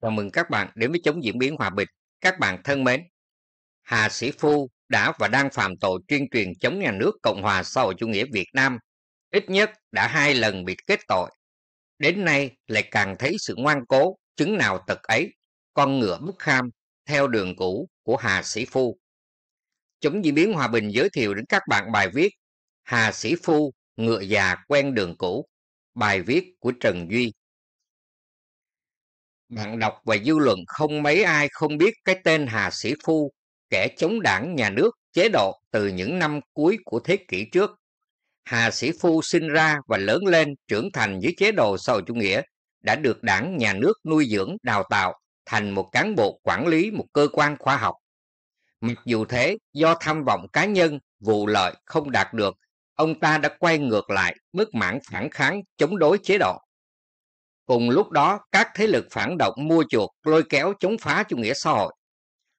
Chào mừng các bạn đến với chống diễn biến hòa bình. Các bạn thân mến, Hà Sĩ Phu đã và đang phạm tội tuyên truyền chống nhà nước Cộng hòa xã hội chủ nghĩa Việt Nam. Ít nhất đã hai lần bị kết tội. Đến nay lại càng thấy sự ngoan cố, chứng nào tật ấy, con ngựa Bức kham theo đường cũ của Hà Sĩ Phu. Chống diễn biến hòa bình giới thiệu đến các bạn bài viết Hà Sĩ Phu, ngựa già quen đường cũ, bài viết của Trần Duy bạn đọc và dư luận không mấy ai không biết cái tên hà sĩ phu kẻ chống đảng nhà nước chế độ từ những năm cuối của thế kỷ trước hà sĩ phu sinh ra và lớn lên trưởng thành dưới chế độ xã chủ nghĩa đã được đảng nhà nước nuôi dưỡng đào tạo thành một cán bộ quản lý một cơ quan khoa học mặc dù thế do tham vọng cá nhân vụ lợi không đạt được ông ta đã quay ngược lại mức mãn phản kháng chống đối chế độ Cùng lúc đó, các thế lực phản động mua chuộc lôi kéo chống phá chủ nghĩa xã hội.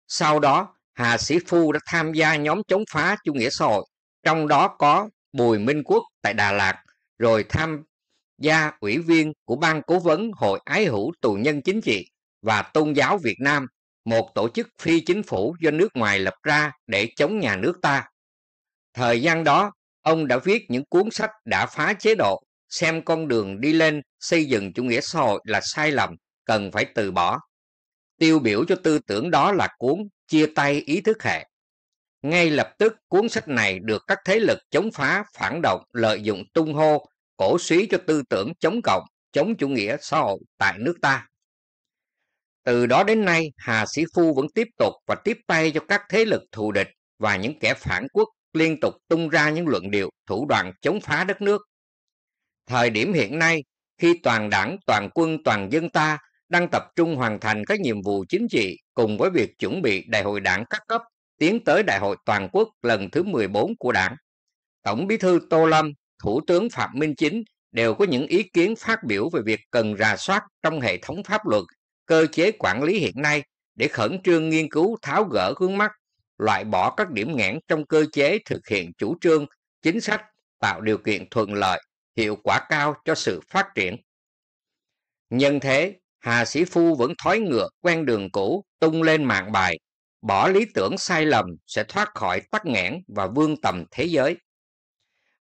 Sau đó, Hà Sĩ Phu đã tham gia nhóm chống phá chủ nghĩa xã hội, trong đó có Bùi Minh Quốc tại Đà Lạt, rồi tham gia ủy viên của Ban Cố vấn Hội Ái hữu Tù nhân Chính trị và Tôn giáo Việt Nam, một tổ chức phi chính phủ do nước ngoài lập ra để chống nhà nước ta. Thời gian đó, ông đã viết những cuốn sách đã phá chế độ xem con đường đi lên xây dựng chủ nghĩa xã hội là sai lầm, cần phải từ bỏ. Tiêu biểu cho tư tưởng đó là cuốn Chia tay ý thức hệ. Ngay lập tức cuốn sách này được các thế lực chống phá, phản động lợi dụng tung hô, cổ suý cho tư tưởng chống cộng, chống chủ nghĩa xã hội tại nước ta. Từ đó đến nay, Hà Sĩ Phu vẫn tiếp tục và tiếp tay cho các thế lực thù địch và những kẻ phản quốc liên tục tung ra những luận điệu thủ đoạn chống phá đất nước Thời điểm hiện nay, khi toàn đảng, toàn quân, toàn dân ta đang tập trung hoàn thành các nhiệm vụ chính trị cùng với việc chuẩn bị đại hội đảng các cấp tiến tới đại hội toàn quốc lần thứ 14 của đảng. Tổng bí thư Tô Lâm, Thủ tướng Phạm Minh Chính đều có những ý kiến phát biểu về việc cần rà soát trong hệ thống pháp luật, cơ chế quản lý hiện nay để khẩn trương nghiên cứu tháo gỡ vướng mắt, loại bỏ các điểm nghẽn trong cơ chế thực hiện chủ trương, chính sách, tạo điều kiện thuận lợi hiệu quả cao cho sự phát triển. Nhân thế, Hà Sĩ Phu vẫn thói ngược quen đường cũ, tung lên mạng bài, bỏ lý tưởng sai lầm sẽ thoát khỏi tắc nghẽn và vươn tầm thế giới.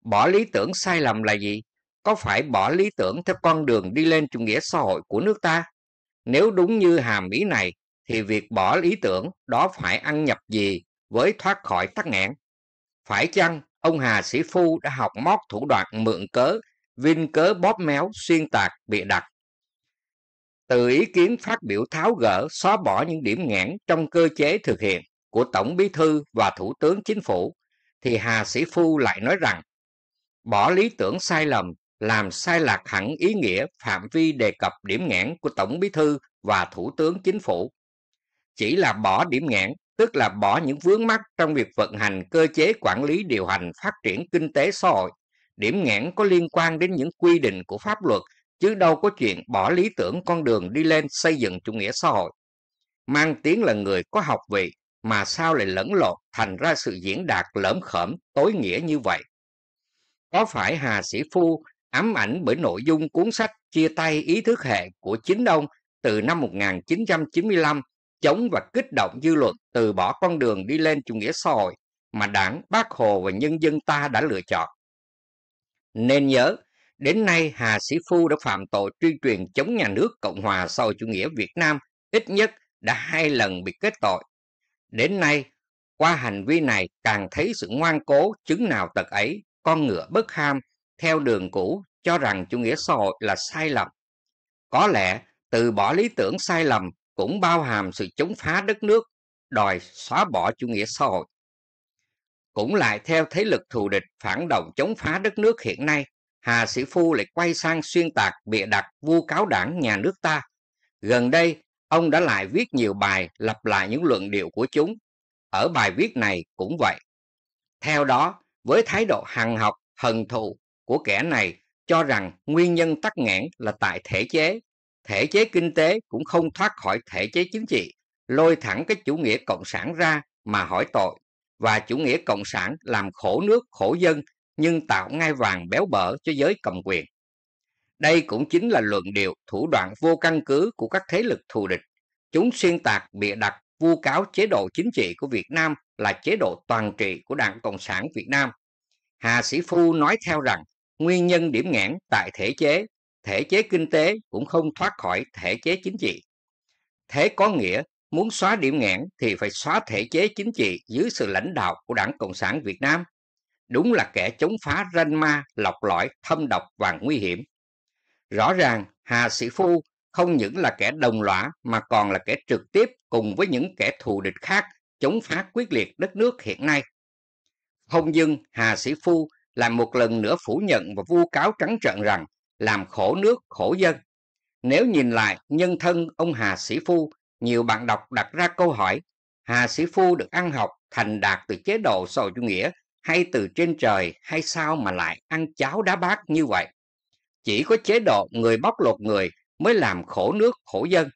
Bỏ lý tưởng sai lầm là gì? Có phải bỏ lý tưởng theo con đường đi lên chủ nghĩa xã hội của nước ta? Nếu đúng như hàm ý này, thì việc bỏ lý tưởng đó phải ăn nhập gì với thoát khỏi tắc nghẽn? Phải chăng ông Hà Sĩ Phu đã học móc thủ đoạn mượn cớ, vin cớ bóp méo, xuyên tạc, bịa đặt. Từ ý kiến phát biểu tháo gỡ, xóa bỏ những điểm nghẽn trong cơ chế thực hiện của Tổng Bí Thư và Thủ tướng Chính phủ, thì Hà Sĩ Phu lại nói rằng, bỏ lý tưởng sai lầm, làm sai lạc hẳn ý nghĩa phạm vi đề cập điểm nghẽn của Tổng Bí Thư và Thủ tướng Chính phủ. Chỉ là bỏ điểm nghẽn tức là bỏ những vướng mắc trong việc vận hành cơ chế quản lý điều hành phát triển kinh tế xã hội. Điểm nghẽn có liên quan đến những quy định của pháp luật, chứ đâu có chuyện bỏ lý tưởng con đường đi lên xây dựng chủ nghĩa xã hội. Mang tiếng là người có học vị, mà sao lại lẫn lộn thành ra sự diễn đạt lỡm khởm tối nghĩa như vậy? Có phải Hà Sĩ Phu ám ảnh bởi nội dung cuốn sách Chia tay ý thức hệ của chính ông từ năm 1995 chống và kích động dư luận từ bỏ con đường đi lên chủ nghĩa xã hội mà đảng, bác Hồ và nhân dân ta đã lựa chọn. Nên nhớ, đến nay Hà Sĩ Phu đã phạm tội truy truyền chống nhà nước Cộng hòa xã hội chủ nghĩa Việt Nam ít nhất đã hai lần bị kết tội. Đến nay, qua hành vi này càng thấy sự ngoan cố chứng nào tật ấy, con ngựa bất ham, theo đường cũ cho rằng chủ nghĩa xã hội là sai lầm. Có lẽ từ bỏ lý tưởng sai lầm cũng bao hàm sự chống phá đất nước, đòi xóa bỏ chủ nghĩa xã hội. Cũng lại theo thế lực thù địch phản động chống phá đất nước hiện nay, Hà Sĩ Phu lại quay sang xuyên tạc bịa đặt vu cáo đảng nhà nước ta. Gần đây, ông đã lại viết nhiều bài lặp lại những luận điệu của chúng. Ở bài viết này cũng vậy. Theo đó, với thái độ hằng học, hần thù của kẻ này cho rằng nguyên nhân tắc nghẽn là tại thể chế thể chế kinh tế cũng không thoát khỏi thể chế chính trị, lôi thẳng cái chủ nghĩa cộng sản ra mà hỏi tội. Và chủ nghĩa cộng sản làm khổ nước, khổ dân nhưng tạo ngai vàng béo bở cho giới cầm quyền. Đây cũng chính là luận điệu thủ đoạn vô căn cứ của các thế lực thù địch. Chúng xuyên tạc bịa đặt vu cáo chế độ chính trị của Việt Nam là chế độ toàn trị của Đảng Cộng sản Việt Nam. Hà Sĩ Phu nói theo rằng nguyên nhân điểm nghẽn tại thể chế thể chế kinh tế cũng không thoát khỏi thể chế chính trị. Thế có nghĩa muốn xóa điểm nghẽn thì phải xóa thể chế chính trị dưới sự lãnh đạo của Đảng Cộng sản Việt Nam. Đúng là kẻ chống phá ranh ma, lọc lõi, thâm độc và nguy hiểm. Rõ ràng Hà Sĩ Phu không những là kẻ đồng lõa mà còn là kẻ trực tiếp cùng với những kẻ thù địch khác chống phá quyết liệt đất nước hiện nay. Không dưng Hà Sĩ Phu lại một lần nữa phủ nhận và vu cáo trắng trợn rằng làm khổ nước khổ dân nếu nhìn lại nhân thân ông hà sĩ phu nhiều bạn đọc đặt ra câu hỏi hà sĩ phu được ăn học thành đạt từ chế độ xã hội chủ nghĩa hay từ trên trời hay sao mà lại ăn cháo đá bát như vậy chỉ có chế độ người bóc lột người mới làm khổ nước khổ dân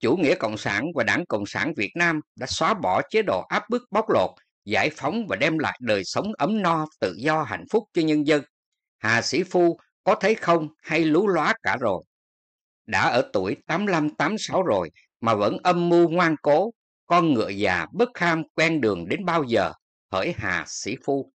chủ nghĩa cộng sản và đảng cộng sản việt nam đã xóa bỏ chế độ áp bức bóc lột giải phóng và đem lại đời sống ấm no tự do hạnh phúc cho nhân dân hà sĩ phu có thấy không hay lú lóa cả rồi. Đã ở tuổi 85-86 rồi mà vẫn âm mưu ngoan cố, con ngựa già bất ham quen đường đến bao giờ, hỡi hà sĩ phu.